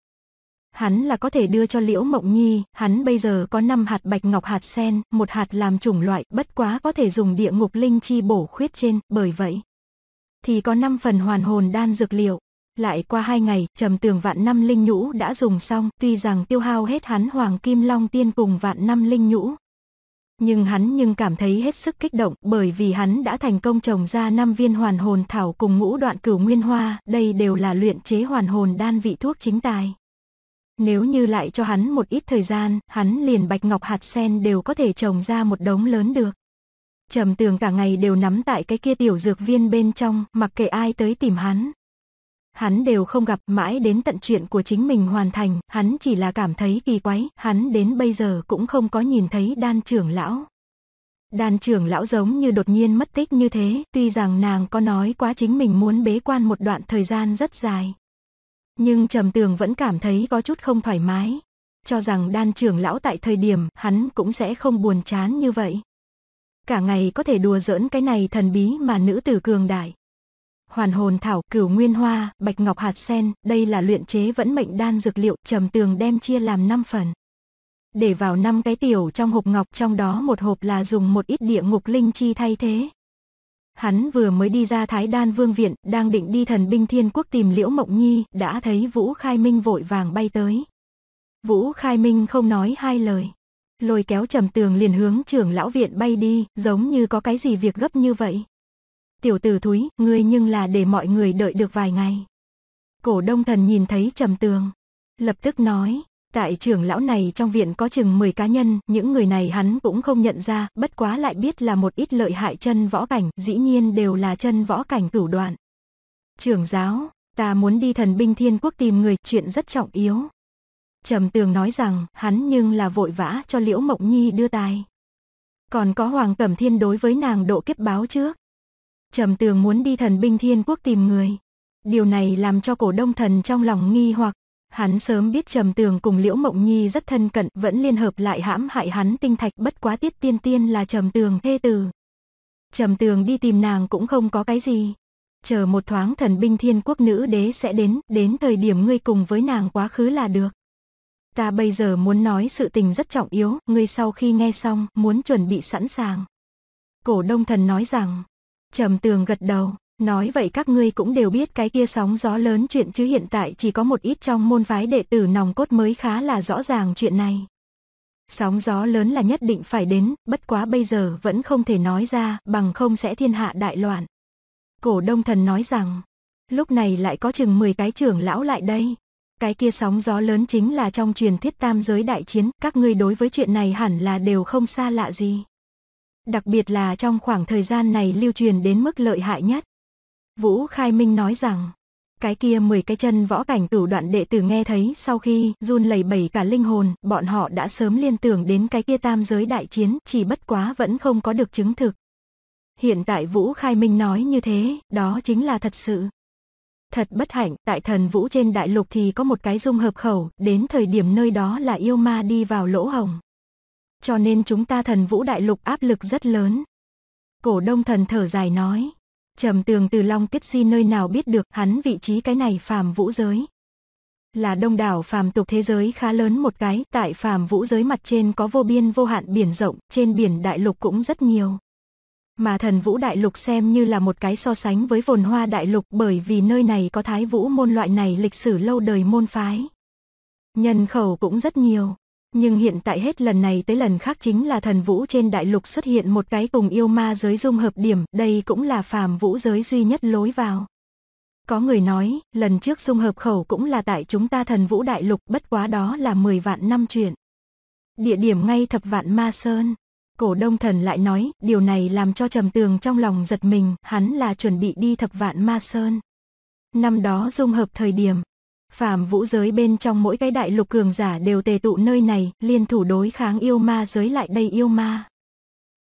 Hắn là có thể đưa cho Liễu Mộng Nhi, hắn bây giờ có 5 hạt bạch ngọc hạt sen, một hạt làm chủng loại, bất quá có thể dùng địa ngục linh chi bổ khuyết trên, bởi vậy. Thì có 5 phần hoàn hồn đan dược liệu, lại qua hai ngày, trầm tường vạn năm linh nhũ đã dùng xong, tuy rằng tiêu hao hết hắn hoàng kim long tiên cùng vạn năm linh nhũ, nhưng hắn nhưng cảm thấy hết sức kích động bởi vì hắn đã thành công trồng ra năm viên hoàn hồn thảo cùng ngũ đoạn cửu nguyên hoa, đây đều là luyện chế hoàn hồn đan vị thuốc chính tài. Nếu như lại cho hắn một ít thời gian, hắn liền bạch ngọc hạt sen đều có thể trồng ra một đống lớn được. Trầm tường cả ngày đều nắm tại cái kia tiểu dược viên bên trong, mặc kệ ai tới tìm hắn, hắn đều không gặp mãi đến tận chuyện của chính mình hoàn thành, hắn chỉ là cảm thấy kỳ quái, hắn đến bây giờ cũng không có nhìn thấy đan trưởng lão. Đan trưởng lão giống như đột nhiên mất tích như thế, tuy rằng nàng có nói quá chính mình muốn bế quan một đoạn thời gian rất dài. Nhưng trầm tường vẫn cảm thấy có chút không thoải mái, cho rằng đan trưởng lão tại thời điểm hắn cũng sẽ không buồn chán như vậy. Cả ngày có thể đùa giỡn cái này thần bí mà nữ tử cường đại hoàn hồn thảo, cửu nguyên hoa, bạch ngọc hạt sen, đây là luyện chế vẫn mệnh đan dược liệu, trầm tường đem chia làm 5 phần. Để vào 5 cái tiểu trong hộp ngọc trong đó một hộp là dùng một ít địa ngục linh chi thay thế. Hắn vừa mới đi ra Thái Đan Vương Viện, đang định đi thần binh thiên quốc tìm Liễu Mộng Nhi, đã thấy Vũ Khai Minh vội vàng bay tới. Vũ Khai Minh không nói hai lời. Lôi kéo trầm tường liền hướng trưởng lão viện bay đi, giống như có cái gì việc gấp như vậy tiểu tử thúi, ngươi nhưng là để mọi người đợi được vài ngày. Cổ đông thần nhìn thấy trầm tường, lập tức nói, tại trưởng lão này trong viện có chừng 10 cá nhân, những người này hắn cũng không nhận ra, bất quá lại biết là một ít lợi hại chân võ cảnh, dĩ nhiên đều là chân võ cảnh cửu đoạn. Trưởng giáo, ta muốn đi thần binh thiên quốc tìm người, chuyện rất trọng yếu. Trầm tường nói rằng, hắn nhưng là vội vã cho Liễu Mộng Nhi đưa tài. Còn có Hoàng Cẩm Thiên đối với nàng độ kiếp báo trước. Trầm tường muốn đi thần binh thiên quốc tìm người. Điều này làm cho cổ đông thần trong lòng nghi hoặc. Hắn sớm biết Trầm Tường cùng Liễu Mộng Nhi rất thân cận, vẫn liên hợp lại hãm hại hắn tinh thạch, bất quá Tiết Tiên Tiên là Trầm Tường thê tử. Trầm Tường đi tìm nàng cũng không có cái gì. Chờ một thoáng thần binh thiên quốc nữ đế sẽ đến, đến thời điểm ngươi cùng với nàng quá khứ là được. Ta bây giờ muốn nói sự tình rất trọng yếu, ngươi sau khi nghe xong, muốn chuẩn bị sẵn sàng. Cổ đông thần nói rằng, Trầm tường gật đầu, nói vậy các ngươi cũng đều biết cái kia sóng gió lớn chuyện chứ hiện tại chỉ có một ít trong môn phái đệ tử nòng cốt mới khá là rõ ràng chuyện này. Sóng gió lớn là nhất định phải đến, bất quá bây giờ vẫn không thể nói ra, bằng không sẽ thiên hạ đại loạn. Cổ đông thần nói rằng, lúc này lại có chừng 10 cái trưởng lão lại đây. Cái kia sóng gió lớn chính là trong truyền thuyết tam giới đại chiến, các ngươi đối với chuyện này hẳn là đều không xa lạ gì đặc biệt là trong khoảng thời gian này lưu truyền đến mức lợi hại nhất. Vũ Khai Minh nói rằng, cái kia 10 cái chân võ cảnh cửu đoạn đệ tử nghe thấy sau khi run lẩy bẩy cả linh hồn, bọn họ đã sớm liên tưởng đến cái kia tam giới đại chiến, chỉ bất quá vẫn không có được chứng thực. Hiện tại Vũ Khai Minh nói như thế, đó chính là thật sự. Thật bất hạnh, tại thần Vũ trên đại lục thì có một cái dung hợp khẩu, đến thời điểm nơi đó là yêu ma đi vào lỗ hồng cho nên chúng ta thần vũ đại lục áp lực rất lớn. Cổ đông thần thở dài nói, trầm tường từ Long Tiết Di nơi nào biết được hắn vị trí cái này phàm vũ giới. Là đông đảo phàm tục thế giới khá lớn một cái, tại phàm vũ giới mặt trên có vô biên vô hạn biển rộng, trên biển đại lục cũng rất nhiều. Mà thần vũ đại lục xem như là một cái so sánh với vồn hoa đại lục bởi vì nơi này có thái vũ môn loại này lịch sử lâu đời môn phái. Nhân khẩu cũng rất nhiều, nhưng hiện tại hết lần này tới lần khác chính là thần vũ trên đại lục xuất hiện một cái cùng yêu ma giới dung hợp điểm, đây cũng là phàm vũ giới duy nhất lối vào. Có người nói, lần trước dung hợp khẩu cũng là tại chúng ta thần vũ đại lục, bất quá đó là 10 vạn năm chuyện. Địa điểm ngay thập vạn ma sơn. Cổ đông thần lại nói, điều này làm cho trầm tường trong lòng giật mình, hắn là chuẩn bị đi thập vạn ma sơn. Năm đó dung hợp thời điểm, phàm vũ giới bên trong mỗi cái đại lục cường giả đều tề tụ nơi này, liên thủ đối kháng yêu ma giới lại đầy yêu ma.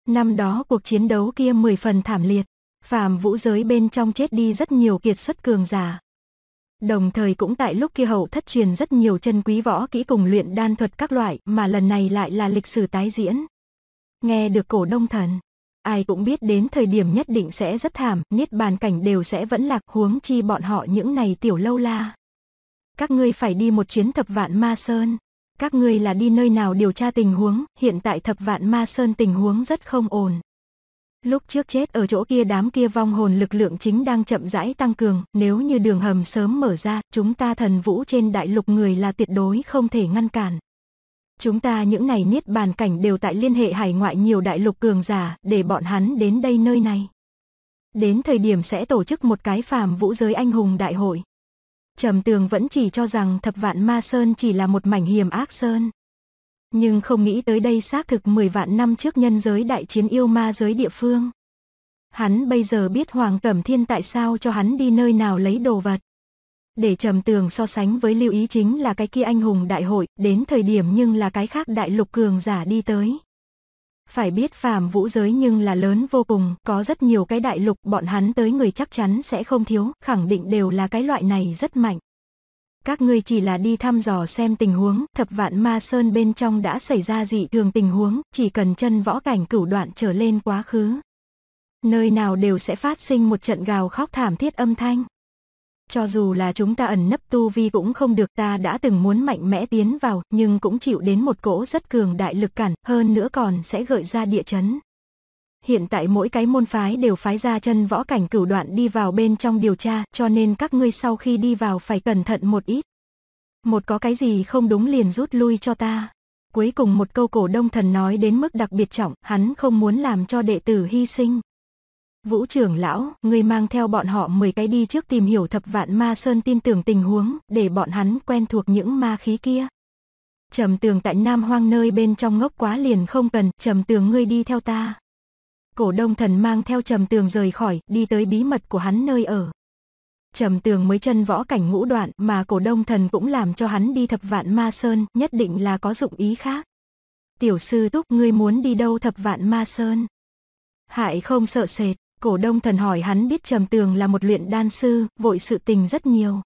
Năm đó cuộc chiến đấu kia mười phần thảm liệt, phàm vũ giới bên trong chết đi rất nhiều kiệt xuất cường giả. Đồng thời cũng tại lúc kia hậu thất truyền rất nhiều chân quý võ kỹ cùng luyện đan thuật các loại mà lần này lại là lịch sử tái diễn. Nghe được cổ đông thần, ai cũng biết đến thời điểm nhất định sẽ rất thảm, niết bàn cảnh đều sẽ vẫn lạc huống chi bọn họ những này tiểu lâu la các ngươi phải đi một chuyến thập vạn ma sơn. Các ngươi là đi nơi nào điều tra tình huống, hiện tại thập vạn ma sơn tình huống rất không ổn. Lúc trước chết ở chỗ kia đám kia vong hồn lực lượng chính đang chậm rãi tăng cường, nếu như đường hầm sớm mở ra, chúng ta thần vũ trên đại lục người là tuyệt đối không thể ngăn cản. Chúng ta những này niết bàn cảnh đều tại liên hệ hải ngoại nhiều đại lục cường giả, để bọn hắn đến đây nơi này. Đến thời điểm sẽ tổ chức một cái phàm vũ giới anh hùng đại hội. Trầm Tường vẫn chỉ cho rằng thập vạn ma sơn chỉ là một mảnh hiểm ác sơn. Nhưng không nghĩ tới đây xác thực 10 vạn năm trước nhân giới đại chiến yêu ma giới địa phương. Hắn bây giờ biết Hoàng Cẩm Thiên tại sao cho hắn đi nơi nào lấy đồ vật. Để trầm tường so sánh với lưu ý chính là cái kia anh hùng đại hội, đến thời điểm nhưng là cái khác đại lục cường giả đi tới. Phải biết phàm vũ giới nhưng là lớn vô cùng, có rất nhiều cái đại lục bọn hắn tới người chắc chắn sẽ không thiếu, khẳng định đều là cái loại này rất mạnh. Các ngươi chỉ là đi thăm dò xem tình huống, thập vạn ma sơn bên trong đã xảy ra dị thường tình huống, chỉ cần chân võ cảnh cửu đoạn trở lên quá khứ. Nơi nào đều sẽ phát sinh một trận gào khóc thảm thiết âm thanh. Cho dù là chúng ta ẩn nấp tu vi cũng không được ta đã từng muốn mạnh mẽ tiến vào nhưng cũng chịu đến một cỗ rất cường đại lực cản, hơn nữa còn sẽ gợi ra địa chấn. Hiện tại mỗi cái môn phái đều phái ra chân võ cảnh cửu đoạn đi vào bên trong điều tra cho nên các ngươi sau khi đi vào phải cẩn thận một ít. Một có cái gì không đúng liền rút lui cho ta. Cuối cùng một câu cổ đông thần nói đến mức đặc biệt trọng, hắn không muốn làm cho đệ tử hy sinh. Vũ trưởng lão, người mang theo bọn họ 10 cái đi trước tìm hiểu thập vạn ma sơn tin tưởng tình huống, để bọn hắn quen thuộc những ma khí kia. Trầm tường tại Nam Hoang nơi bên trong ngốc quá liền không cần, trầm tường ngươi đi theo ta. Cổ đông thần mang theo trầm tường rời khỏi, đi tới bí mật của hắn nơi ở. Trầm tường mới chân võ cảnh ngũ đoạn mà cổ đông thần cũng làm cho hắn đi thập vạn ma sơn, nhất định là có dụng ý khác. Tiểu sư túc ngươi muốn đi đâu thập vạn ma sơn? Hại không sợ sệt, Cổ đông thần hỏi hắn biết Trầm Tường là một luyện đan sư, vội sự tình rất nhiều.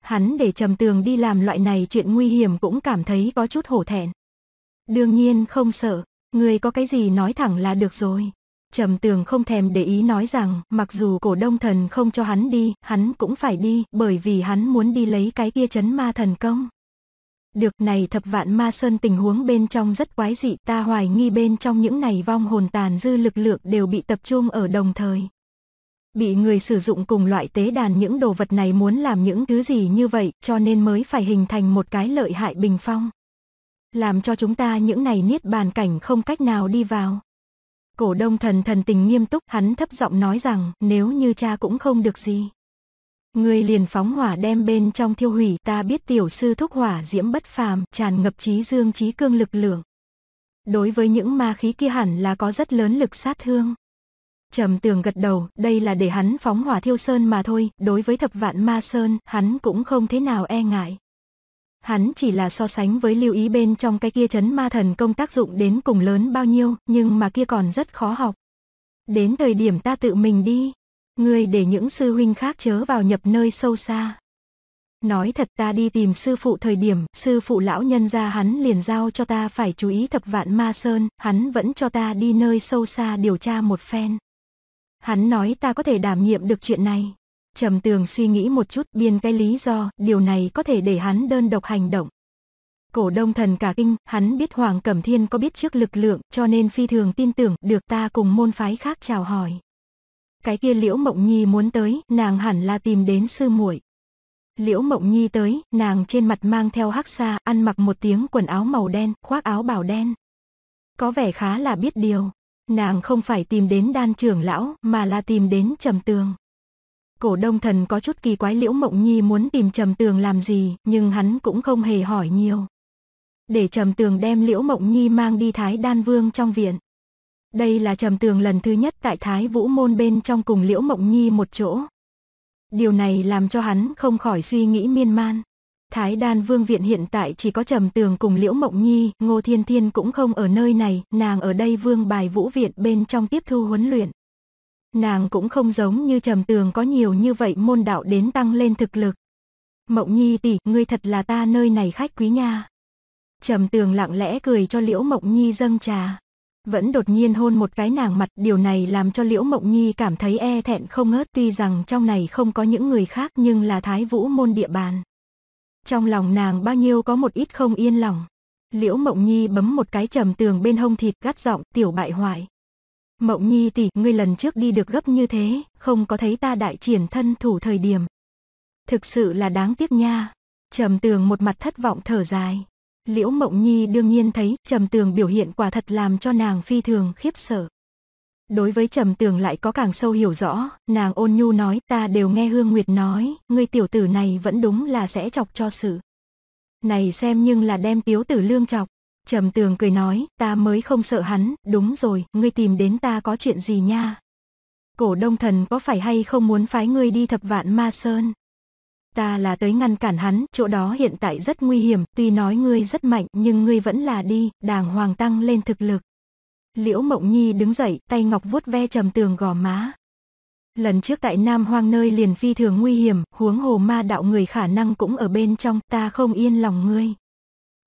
Hắn để Trầm Tường đi làm loại này chuyện nguy hiểm cũng cảm thấy có chút hổ thẹn. Đương nhiên không sợ, người có cái gì nói thẳng là được rồi. Trầm Tường không thèm để ý nói rằng, mặc dù cổ đông thần không cho hắn đi, hắn cũng phải đi, bởi vì hắn muốn đi lấy cái kia chấn ma thần công. Được này thập vạn ma sơn tình huống bên trong rất quái dị ta hoài nghi bên trong những này vong hồn tàn dư lực lượng đều bị tập trung ở đồng thời. Bị người sử dụng cùng loại tế đàn những đồ vật này muốn làm những thứ gì như vậy cho nên mới phải hình thành một cái lợi hại bình phong. Làm cho chúng ta những này niết bàn cảnh không cách nào đi vào. Cổ đông thần thần tình nghiêm túc hắn thấp giọng nói rằng nếu như cha cũng không được gì. Người liền phóng hỏa đem bên trong thiêu hủy ta biết tiểu sư thúc hỏa diễm bất phàm, tràn ngập trí dương trí cương lực lượng. Đối với những ma khí kia hẳn là có rất lớn lực sát thương. Trầm tường gật đầu, đây là để hắn phóng hỏa thiêu sơn mà thôi, đối với thập vạn ma sơn, hắn cũng không thế nào e ngại. Hắn chỉ là so sánh với lưu ý bên trong cái kia chấn ma thần công tác dụng đến cùng lớn bao nhiêu, nhưng mà kia còn rất khó học. Đến thời điểm ta tự mình đi, ngươi để những sư huynh khác chớ vào nhập nơi sâu xa. Nói thật ta đi tìm sư phụ thời điểm, sư phụ lão nhân ra hắn liền giao cho ta phải chú ý thập vạn ma sơn, hắn vẫn cho ta đi nơi sâu xa điều tra một phen. Hắn nói ta có thể đảm nhiệm được chuyện này. Trầm tường suy nghĩ một chút biên cái lý do, điều này có thể để hắn đơn độc hành động. Cổ đông thần cả kinh, hắn biết Hoàng Cẩm Thiên có biết trước lực lượng, cho nên phi thường tin tưởng được ta cùng môn phái khác chào hỏi cái kia Liễu Mộng Nhi muốn tới, nàng hẳn là tìm đến sư muội. Liễu Mộng Nhi tới, nàng trên mặt mang theo hắc xa, ăn mặc một tiếng quần áo màu đen, khoác áo bảo đen. Có vẻ khá là biết điều. Nàng không phải tìm đến đan trưởng lão, mà là tìm đến trầm tường. Cổ đông thần có chút kỳ quái Liễu Mộng Nhi muốn tìm trầm tường làm gì, nhưng hắn cũng không hề hỏi nhiều. Để trầm tường đem Liễu Mộng Nhi mang đi thái đan vương trong viện. Đây là trầm tường lần thứ nhất tại Thái Vũ Môn bên trong cùng Liễu Mộng Nhi một chỗ. Điều này làm cho hắn không khỏi suy nghĩ miên man. Thái Đan Vương Viện hiện tại chỉ có trầm tường cùng Liễu Mộng Nhi, Ngô Thiên Thiên cũng không ở nơi này, nàng ở đây Vương Bài Vũ Viện bên trong tiếp thu huấn luyện. Nàng cũng không giống như trầm tường có nhiều như vậy môn đạo đến tăng lên thực lực. Mộng Nhi tỷ, ngươi thật là ta nơi này khách quý nha. Trầm tường lặng lẽ cười cho Liễu Mộng Nhi dâng trà vẫn đột nhiên hôn một cái nàng mặt, điều này làm cho Liễu Mộng Nhi cảm thấy e thẹn không ngớt tuy rằng trong này không có những người khác nhưng là thái vũ môn địa bàn. Trong lòng nàng bao nhiêu có một ít không yên lòng. Liễu Mộng Nhi bấm một cái trầm tường bên hông thịt gắt giọng tiểu bại hoại. Mộng Nhi tỷ, ngươi lần trước đi được gấp như thế, không có thấy ta đại triển thân thủ thời điểm. Thực sự là đáng tiếc nha. Trầm tường một mặt thất vọng thở dài. Liễu Mộng Nhi đương nhiên thấy Trầm Tường biểu hiện quả thật làm cho nàng phi thường khiếp sợ. Đối với Trầm Tường lại có càng sâu hiểu rõ, nàng ôn nhu nói ta đều nghe Hương Nguyệt nói, ngươi tiểu tử này vẫn đúng là sẽ chọc cho sự. Này xem nhưng là đem tiếu tử lương chọc. Trầm Tường cười nói, ta mới không sợ hắn, đúng rồi, ngươi tìm đến ta có chuyện gì nha. Cổ đông thần có phải hay không muốn phái ngươi đi thập vạn ma sơn? ta là tới ngăn cản hắn, chỗ đó hiện tại rất nguy hiểm, tuy nói ngươi rất mạnh nhưng ngươi vẫn là đi, đàng hoàng tăng lên thực lực. Liễu Mộng Nhi đứng dậy, tay ngọc vuốt ve trầm tường gò má. Lần trước tại Nam Hoang nơi liền phi thường nguy hiểm, huống hồ ma đạo người khả năng cũng ở bên trong, ta không yên lòng ngươi.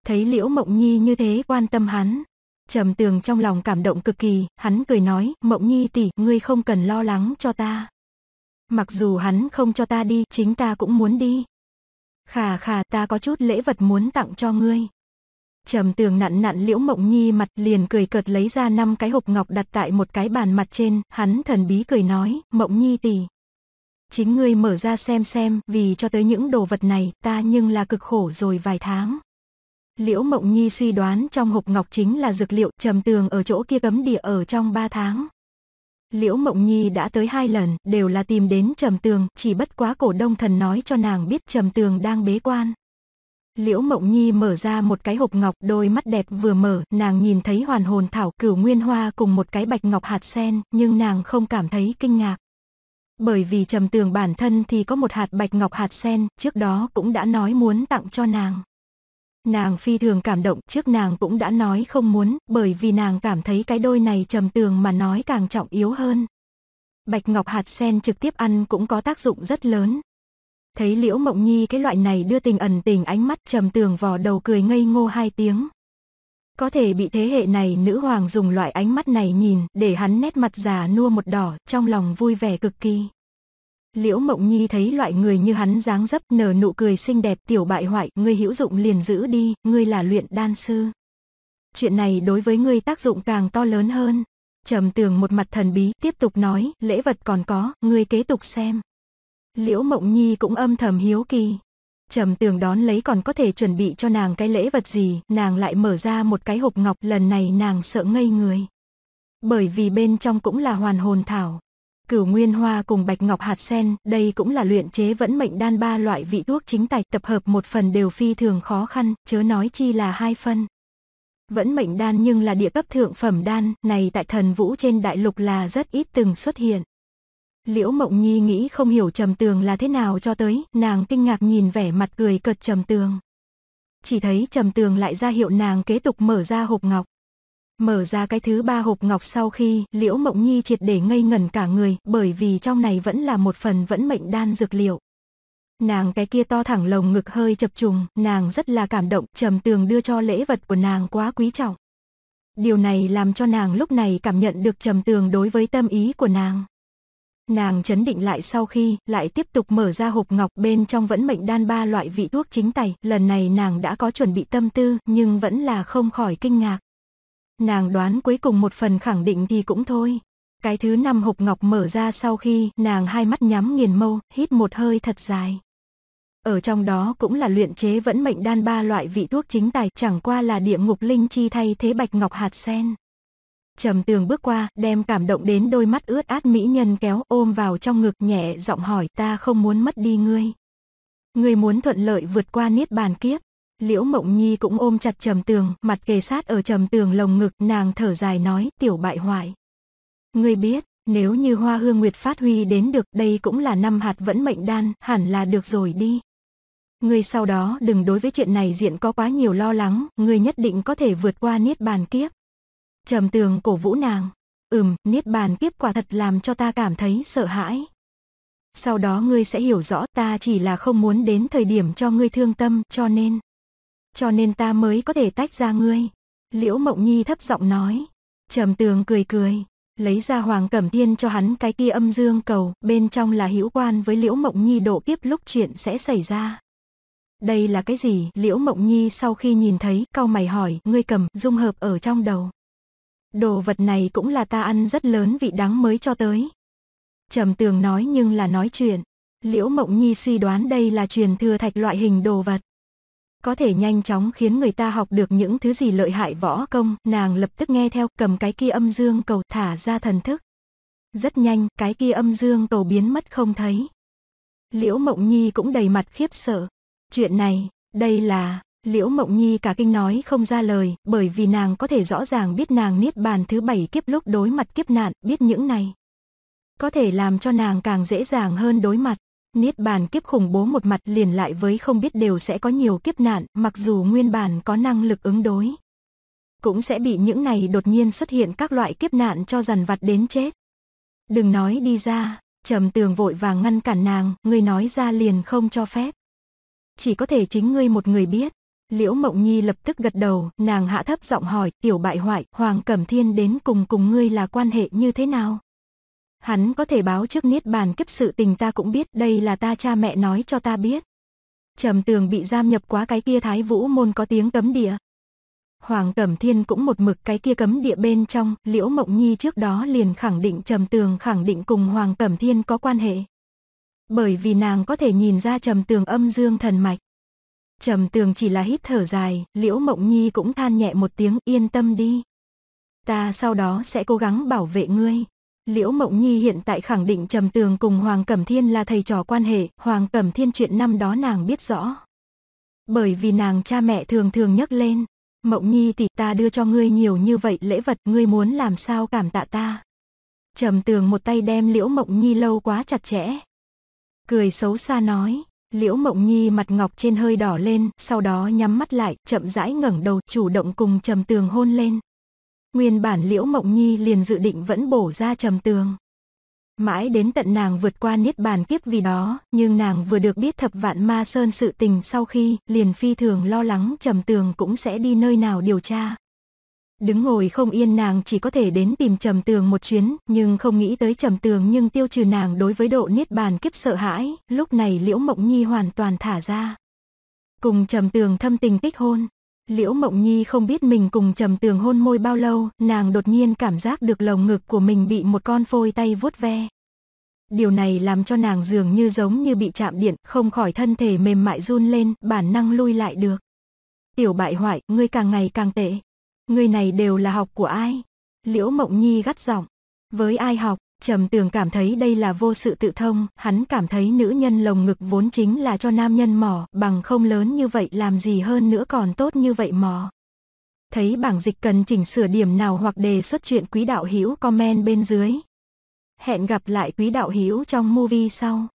Thấy Liễu Mộng Nhi như thế quan tâm hắn, Trầm Tường trong lòng cảm động cực kỳ, hắn cười nói, Mộng Nhi tỷ, ngươi không cần lo lắng cho ta. Mặc dù hắn không cho ta đi, chính ta cũng muốn đi. Khà khà ta có chút lễ vật muốn tặng cho ngươi. Trầm tường nặn nặn liễu mộng nhi mặt liền cười cợt lấy ra năm cái hộp ngọc đặt tại một cái bàn mặt trên, hắn thần bí cười nói, mộng nhi tỷ. Chính ngươi mở ra xem xem, vì cho tới những đồ vật này ta nhưng là cực khổ rồi vài tháng. Liễu Mộng Nhi suy đoán trong hộp ngọc chính là dược liệu trầm tường ở chỗ kia cấm địa ở trong ba tháng. Liễu Mộng Nhi đã tới hai lần, đều là tìm đến Trầm Tường, chỉ bất quá cổ đông thần nói cho nàng biết Trầm Tường đang bế quan. Liễu Mộng Nhi mở ra một cái hộp ngọc, đôi mắt đẹp vừa mở, nàng nhìn thấy hoàn hồn thảo cửu nguyên hoa cùng một cái bạch ngọc hạt sen, nhưng nàng không cảm thấy kinh ngạc. Bởi vì Trầm Tường bản thân thì có một hạt bạch ngọc hạt sen, trước đó cũng đã nói muốn tặng cho nàng. Nàng phi thường cảm động, trước nàng cũng đã nói không muốn, bởi vì nàng cảm thấy cái đôi này trầm tường mà nói càng trọng yếu hơn. Bạch ngọc hạt sen trực tiếp ăn cũng có tác dụng rất lớn. Thấy Liễu Mộng Nhi cái loại này đưa tình ẩn tình ánh mắt trầm tường vò đầu cười ngây ngô hai tiếng. Có thể bị thế hệ này nữ hoàng dùng loại ánh mắt này nhìn để hắn nét mặt già nua một đỏ trong lòng vui vẻ cực kỳ. Liễu Mộng Nhi thấy loại người như hắn dáng dấp nở nụ cười xinh đẹp tiểu bại hoại, ngươi hữu dụng liền giữ đi, ngươi là luyện đan sư. Chuyện này đối với ngươi tác dụng càng to lớn hơn. Trầm tường một mặt thần bí tiếp tục nói, lễ vật còn có, ngươi kế tục xem. Liễu Mộng Nhi cũng âm thầm hiếu kỳ. Trầm tường đón lấy còn có thể chuẩn bị cho nàng cái lễ vật gì, nàng lại mở ra một cái hộp ngọc lần này nàng sợ ngây người. Bởi vì bên trong cũng là hoàn hồn thảo cửu nguyên hoa cùng bạch ngọc hạt sen, đây cũng là luyện chế vẫn mệnh đan ba loại vị thuốc chính tài tập hợp một phần đều phi thường khó khăn, chớ nói chi là hai phân. Vẫn mệnh đan nhưng là địa cấp thượng phẩm đan, này tại thần vũ trên đại lục là rất ít từng xuất hiện. Liễu Mộng Nhi nghĩ không hiểu Trầm Tường là thế nào cho tới, nàng kinh ngạc nhìn vẻ mặt cười cợt Trầm Tường. Chỉ thấy Trầm Tường lại ra hiệu nàng kế tục mở ra hộp ngọc. Mở ra cái thứ ba hộp ngọc sau khi Liễu Mộng Nhi triệt để ngây ngẩn cả người bởi vì trong này vẫn là một phần vẫn mệnh đan dược liệu. Nàng cái kia to thẳng lồng ngực hơi chập trùng, nàng rất là cảm động, trầm tường đưa cho lễ vật của nàng quá quý trọng. Điều này làm cho nàng lúc này cảm nhận được trầm tường đối với tâm ý của nàng. Nàng chấn định lại sau khi lại tiếp tục mở ra hộp ngọc bên trong vẫn mệnh đan ba loại vị thuốc chính tẩy. Lần này nàng đã có chuẩn bị tâm tư nhưng vẫn là không khỏi kinh ngạc nàng đoán cuối cùng một phần khẳng định thì cũng thôi. Cái thứ năm hộp ngọc mở ra sau khi nàng hai mắt nhắm nghiền mâu, hít một hơi thật dài. Ở trong đó cũng là luyện chế vẫn mệnh đan ba loại vị thuốc chính tài chẳng qua là địa ngục linh chi thay thế bạch ngọc hạt sen. Trầm tường bước qua, đem cảm động đến đôi mắt ướt át mỹ nhân kéo ôm vào trong ngực nhẹ giọng hỏi ta không muốn mất đi ngươi. Ngươi muốn thuận lợi vượt qua niết bàn kiếp. Liễu Mộng Nhi cũng ôm chặt trầm tường, mặt kề sát ở trầm tường lồng ngực, nàng thở dài nói, tiểu bại hoại. Ngươi biết, nếu như hoa hương nguyệt phát huy đến được, đây cũng là năm hạt vẫn mệnh đan, hẳn là được rồi đi. Ngươi sau đó đừng đối với chuyện này diện có quá nhiều lo lắng, ngươi nhất định có thể vượt qua niết bàn kiếp. Trầm tường cổ vũ nàng, ừm, niết bàn kiếp quả thật làm cho ta cảm thấy sợ hãi. Sau đó ngươi sẽ hiểu rõ ta chỉ là không muốn đến thời điểm cho ngươi thương tâm, cho nên cho nên ta mới có thể tách ra ngươi. Liễu Mộng Nhi thấp giọng nói. Trầm tường cười cười, lấy ra Hoàng Cẩm Thiên cho hắn cái kia âm dương cầu, bên trong là hữu quan với Liễu Mộng Nhi độ kiếp lúc chuyện sẽ xảy ra. Đây là cái gì? Liễu Mộng Nhi sau khi nhìn thấy, cau mày hỏi, ngươi cầm, dung hợp ở trong đầu. Đồ vật này cũng là ta ăn rất lớn vị đắng mới cho tới. Trầm tường nói nhưng là nói chuyện. Liễu Mộng Nhi suy đoán đây là truyền thừa thạch loại hình đồ vật có thể nhanh chóng khiến người ta học được những thứ gì lợi hại võ công, nàng lập tức nghe theo, cầm cái kia âm dương cầu thả ra thần thức. Rất nhanh, cái kia âm dương cầu biến mất không thấy. Liễu Mộng Nhi cũng đầy mặt khiếp sợ. Chuyện này, đây là, Liễu Mộng Nhi cả kinh nói không ra lời, bởi vì nàng có thể rõ ràng biết nàng niết bàn thứ bảy kiếp lúc đối mặt kiếp nạn, biết những này. Có thể làm cho nàng càng dễ dàng hơn đối mặt. Niết bàn kiếp khủng bố một mặt liền lại với không biết đều sẽ có nhiều kiếp nạn, mặc dù nguyên bản có năng lực ứng đối. Cũng sẽ bị những này đột nhiên xuất hiện các loại kiếp nạn cho dằn vặt đến chết. Đừng nói đi ra, trầm tường vội vàng ngăn cản nàng, ngươi nói ra liền không cho phép. Chỉ có thể chính ngươi một người biết. Liễu Mộng Nhi lập tức gật đầu, nàng hạ thấp giọng hỏi, tiểu bại hoại, Hoàng Cẩm Thiên đến cùng cùng ngươi là quan hệ như thế nào? Hắn có thể báo trước niết bàn kiếp sự tình ta cũng biết, đây là ta cha mẹ nói cho ta biết. Trầm tường bị giam nhập quá cái kia thái vũ môn có tiếng cấm địa. Hoàng Cẩm Thiên cũng một mực cái kia cấm địa bên trong, Liễu Mộng Nhi trước đó liền khẳng định Trầm Tường khẳng định cùng Hoàng Cẩm Thiên có quan hệ. Bởi vì nàng có thể nhìn ra Trầm Tường âm dương thần mạch. Trầm Tường chỉ là hít thở dài, Liễu Mộng Nhi cũng than nhẹ một tiếng yên tâm đi. Ta sau đó sẽ cố gắng bảo vệ ngươi. Liễu Mộng Nhi hiện tại khẳng định Trầm Tường cùng Hoàng Cẩm Thiên là thầy trò quan hệ, Hoàng Cẩm Thiên chuyện năm đó nàng biết rõ. Bởi vì nàng cha mẹ thường thường nhắc lên, Mộng Nhi tỷ ta đưa cho ngươi nhiều như vậy lễ vật ngươi muốn làm sao cảm tạ ta. Trầm Tường một tay đem Liễu Mộng Nhi lâu quá chặt chẽ. Cười xấu xa nói, Liễu Mộng Nhi mặt ngọc trên hơi đỏ lên, sau đó nhắm mắt lại, chậm rãi ngẩng đầu chủ động cùng Trầm Tường hôn lên. Nguyên bản Liễu Mộng Nhi liền dự định vẫn bổ ra trầm tường. Mãi đến tận nàng vượt qua niết bàn kiếp vì đó, nhưng nàng vừa được biết thập vạn ma sơn sự tình sau khi, liền phi thường lo lắng trầm tường cũng sẽ đi nơi nào điều tra. Đứng ngồi không yên nàng chỉ có thể đến tìm trầm tường một chuyến, nhưng không nghĩ tới trầm tường nhưng tiêu trừ nàng đối với độ niết bàn kiếp sợ hãi, lúc này liễu mộng nhi hoàn toàn thả ra. Cùng trầm tường thâm tình tích hôn, Liễu Mộng Nhi không biết mình cùng trầm tường hôn môi bao lâu, nàng đột nhiên cảm giác được lồng ngực của mình bị một con phôi tay vuốt ve. Điều này làm cho nàng dường như giống như bị chạm điện, không khỏi thân thể mềm mại run lên, bản năng lui lại được. Tiểu bại hoại, ngươi càng ngày càng tệ. Ngươi này đều là học của ai? Liễu Mộng Nhi gắt giọng. Với ai học? Trầm tường cảm thấy đây là vô sự tự thông, hắn cảm thấy nữ nhân lồng ngực vốn chính là cho nam nhân mỏ, bằng không lớn như vậy làm gì hơn nữa còn tốt như vậy mỏ. Thấy bảng dịch cần chỉnh sửa điểm nào hoặc đề xuất chuyện quý đạo hữu comment bên dưới. Hẹn gặp lại quý đạo hữu trong movie sau.